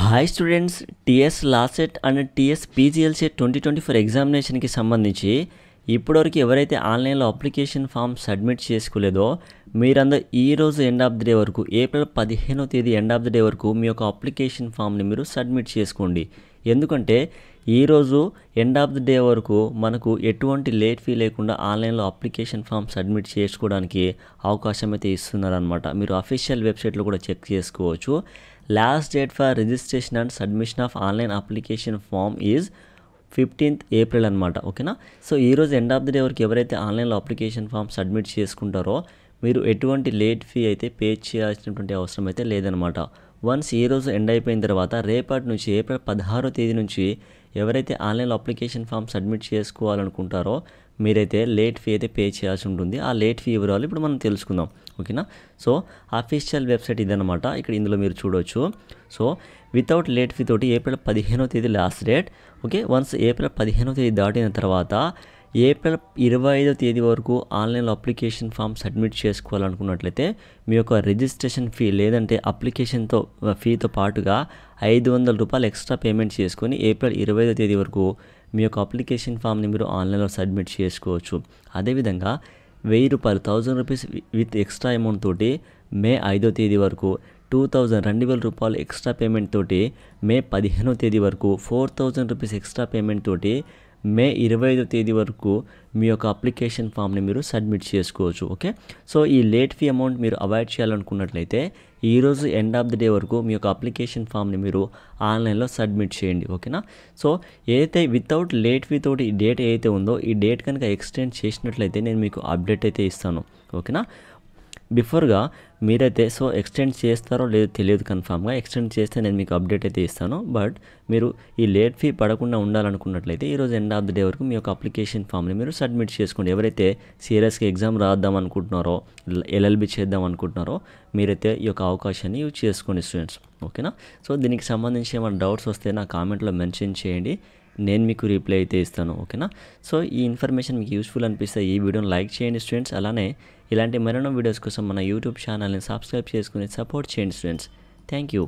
hi students TS LAWCET and TS PGLCET twenty twenty four ఎగ్జామినేషన్కి సంబంధించి ఇప్పటివరకు ఎవరైతే ఆన్లైన్లో అప్లికేషన్ ఫామ్ సబ్మిట్ చేసుకోలేదో మీరందరూ ఈరోజు ఎండ్ ఆఫ్ ది డే వరకు ఏప్రిల్ పదిహేనో తేదీ ఎండ్ ఆఫ్ ది డే వరకు మీ యొక్క అప్లికేషన్ ఫామ్ని మీరు సబ్మిట్ చేసుకోండి ఎందుకంటే ఈరోజు ఎండ్ ఆఫ్ ది డే వరకు మనకు ఎటువంటి లేట్ ఫీ లేకుండా ఆన్లైన్లో అప్లికేషన్ ఫామ్ సబ్మిట్ చేసుకోవడానికి అవకాశం అయితే ఇస్తున్నారనమాట మీరు అఫీషియల్ వెబ్సైట్లో కూడా చెక్ చేసుకోవచ్చు last date for registration and submission of online application form is fifteenth April అనమాట ఓకేనా సో ఈరోజు ఎండ్ ఆఫ్ ది డే వరకు ఎవరైతే ఆన్లైన్లో అప్లికేషన్ ఫామ్ సబ్మిట్ చేసుకుంటారో మీరు ఎటువంటి లేట్ ఫీ అయితే పే చేయాల్సినటువంటి అవసరం అయితే లేదనమాట వన్స్ ఈ రోజు ఎండ్ అయిపోయిన తర్వాత రేపటి నుంచి ఏప్రిల్ పదహారో తేదీ నుంచి ఎవరైతే ఆన్లైన్లో అప్లికేషన్ ఫామ్ సబ్మిట్ చేసుకోవాలనుకుంటారో మీరైతే లేట్ ఫీ అయితే పే చేయాల్సి ఉంటుంది ఆ లేట్ ఫీ వివరాలు ఇప్పుడు మనం తెలుసుకుందాం ఓకేనా సో అఫీషియల్ వెబ్సైట్ ఇదనమాట ఇక్కడ ఇందులో మీరు చూడవచ్చు సో వితౌట్ లేట్ ఫీ తోటి ఏప్రిల్ పదిహేనో తేదీ last date okay once April పదిహేనో తేదీ దాటిన తర్వాత ఏప్రిల్ ఇరవై ఐదో తేదీ వరకు ఆన్లైన్లో అప్లికేషన్ ఫామ్ సబ్మిట్ చేసుకోవాలనుకున్నట్లయితే మీ యొక్క రిజిస్ట్రేషన్ ఫీ లేదంటే అప్లికేషన్తో ఫీతో పాటుగా ఐదు వందల రూపాయలు ఎక్స్ట్రా పేమెంట్ చేసుకొని ఏప్రిల్ ఇరవై ఐదో తేదీ వరకు మీ యొక్క అప్లికేషన్ ఫామ్ని మీరు ఆన్లైన్లో సబ్మిట్ చేసుకోవచ్చు అదేవిధంగా వెయ్యి రూపాయలు thousand rupees with extra amount తోటి మే ఐదో తేదీ వరకు టూ థౌజండ్ రెండు వేల రూపాయలు ఎక్స్ట్రా పేమెంట్ తోటి మే పదిహేనో తేదీ వరకు four thousand rupees extra payment తోటి మే ఇరవై ఐదో తేదీ వరకు మీ యొక్క అప్లికేషన్ ఫామ్ని మీరు సబ్మిట్ చేసుకోవచ్చు ఓకే సో ఈ లేట్ ఫీ అమౌంట్ మీరు అవాయిడ్ చేయాలనుకున్నట్లయితే ఈరోజు ఎండ్ ఆఫ్ ది డే వరకు మీ యొక్క అప్లికేషన్ ఫామ్ని మీరు ఆన్లైన్లో సబ్మిట్ చేయండి ఓకేనా సో ఏదైతే వితౌట్ లేట్ ఫీ తోటి ఈ డేట్ ఏదైతే ఉందో ఈ డేట్ కనుక ఎక్స్టెండ్ చేసినట్లయితే నేను మీకు అప్డేట్ అయితే ఇస్తాను ఓకేనా బిఫోర్గా మీరైతే సో ఎక్స్టెండ్ చేస్తారో లేదో తెలియదు కన్ఫామ్గా ఎక్స్టెండ్ చేస్తే నేను మీకు అప్డేట్ అయితే ఇస్తాను బట్ మీరు ఈ లేట్ ఫీ పడకుండా ఉండాలనుకున్నట్లయితే ఈరోజు ఎండ్ ఆఫ్ ద డే వరకు మీ యొక్క అప్లికేషన్ ఫామ్ని మీరు సబ్మిట్ చేసుకోండి ఎవరైతే సీరియస్గా ఎగ్జామ్ రాద్దాం అనుకుంటున్నారో ఎల్ఎల్బి చేద్దాం అనుకుంటున్నారో మీరైతే ఈ యొక్క అవకాశాన్ని యూజ్ చేసుకోండి స్టూడెంట్స్ ఓకేనా సో దీనికి సంబంధించి ఏమైనా డౌట్స్ వస్తే నా కామెంట్లో మెన్షన్ చేయండి నేను మీకు రిప్లై అయితే ఇస్తాను ఓకేనా సో ఈ ఇన్ఫర్మేషన్ మీకు యూస్ఫుల్ అనిపిస్తే ఈ వీడియోని లైక్ చేయండి స్టూడెంట్స్ అలానే ఇలాంటి మరెన్నో వీడియోస్ కోసం మన యూట్యూబ్ ఛానల్ని సబ్స్క్రైబ్ చేసుకుని సపోర్ట్ చేయండి స్టూడెంట్స్ థ్యాంక్ యూ